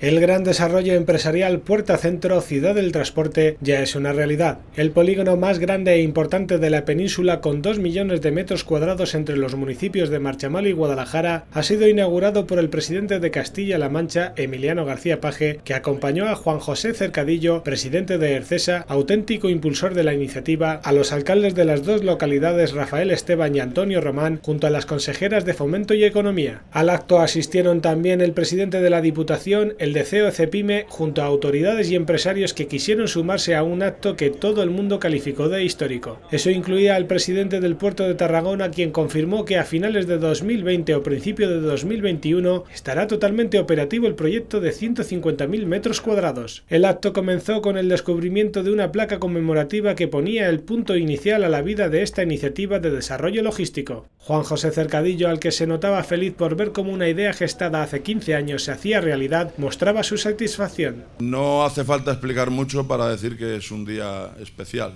El gran desarrollo empresarial Puerta Centro Ciudad del Transporte ya es una realidad. El polígono más grande e importante de la península con 2 millones de metros cuadrados entre los municipios de Marchamal y Guadalajara ha sido inaugurado por el presidente de Castilla-La Mancha, Emiliano García Paje, que acompañó a Juan José Cercadillo, presidente de Ercesa, auténtico impulsor de la iniciativa, a los alcaldes de las dos localidades Rafael Esteban y Antonio Román, junto a las consejeras de Fomento y Economía. Al acto asistieron también el presidente de la Diputación, el el deseo de Cepime junto a autoridades y empresarios que quisieron sumarse a un acto que todo el mundo calificó de histórico. Eso incluía al presidente del puerto de Tarragona quien confirmó que a finales de 2020 o principio de 2021 estará totalmente operativo el proyecto de 150.000 metros cuadrados. El acto comenzó con el descubrimiento de una placa conmemorativa que ponía el punto inicial a la vida de esta iniciativa de desarrollo logístico. Juan José Cercadillo, al que se notaba feliz por ver cómo una idea gestada hace 15 años se hacía realidad, mostró su satisfacción. No hace falta explicar mucho para decir que es un día especial.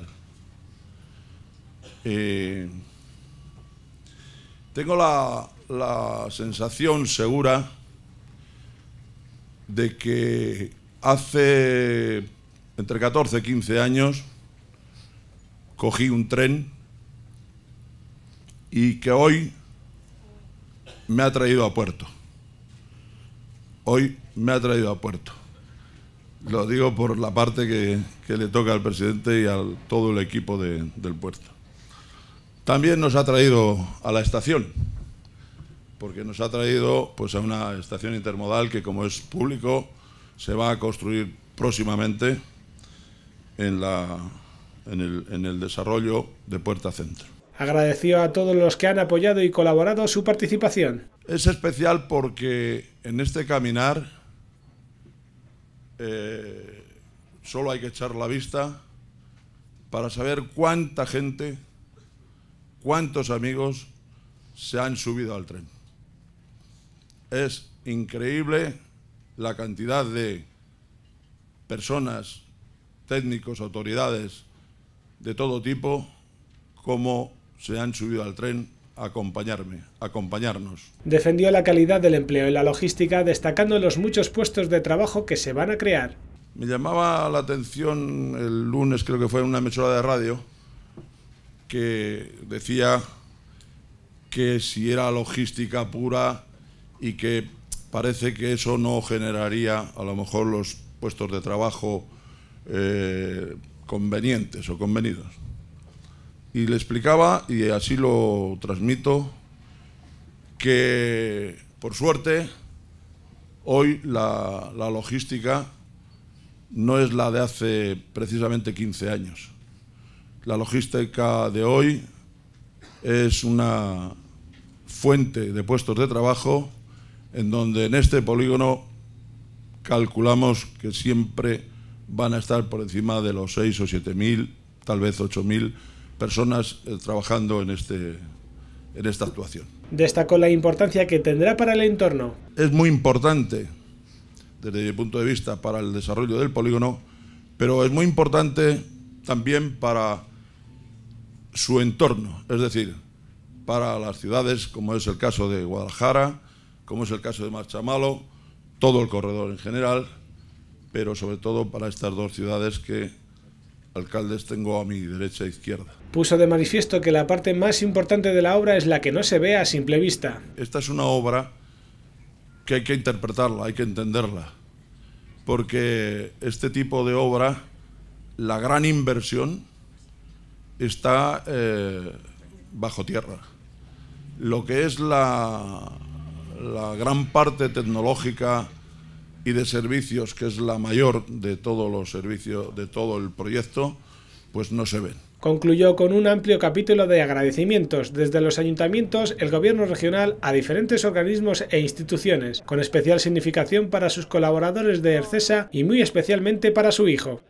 tengo la, la sensación segura de que hace entre 14 y 15 años cogí un tren y que hoy me ha traído a puerto hoy me ha traído a puerto. Lo digo por la parte que, le toca al presidente y a todo el equipo del puerto. También nos ha traído a la estación, porque nos ha traído pues, a una estación intermodal que, como es público, se va a construir próximamente en, la, el, en el desarrollo de Puerta Centro. Agradeció a todos los que han apoyado y colaborado su participación. Es especial porque en este caminar eh, solo hay que echar la vista para saber cuánta gente, cuántos amigos se han subido al tren. Es increíble la cantidad de personas, técnicos, autoridades de todo tipo, como se han subido al tren a acompañarme, a acompañarnos. Defendió la calidad del empleo y la logística, destacando los muchos puestos de trabajo que se van a crear. Me llamaba la atención el lunes, creo que fue en una emisora de radio, que decía que si era logística pura y que parece que eso no generaría a lo mejor los puestos de trabajo eh, convenientes o convenidos. Y le explicaba, y así lo transmito, que por suerte hoy la, logística no es la de hace precisamente 15 años. La logística de hoy es una fuente de puestos de trabajo en donde en este polígono calculamos que siempre van a estar por encima de los 6 o 7.000, mil, tal vez 8 mil personas eh, trabajando en, este, en esta actuación. Destacó la importancia que tendrá para el entorno. Es muy importante desde mi punto de vista para el desarrollo del polígono, pero es muy importante también para su entorno, es decir, para las ciudades, como es el caso de Guadalajara, como es el caso de Marchamalo, todo el corredor en general, pero sobre todo para estas dos ciudades que alcaldes tengo a mi derecha e izquierda. Puso de manifiesto que la parte más importante de la obra es la que no se ve a simple vista. Esta es una obra que hay que interpretarla, hay que entenderla, porque este tipo de obra, la gran inversión, está eh, bajo tierra. Lo que es la, la gran parte tecnológica, y de servicios, que es la mayor de todos los servicios de todo el proyecto, pues no se ven. Concluyó con un amplio capítulo de agradecimientos desde los ayuntamientos, el gobierno regional a diferentes organismos e instituciones, con especial significación para sus colaboradores de ERCESA y muy especialmente para su hijo.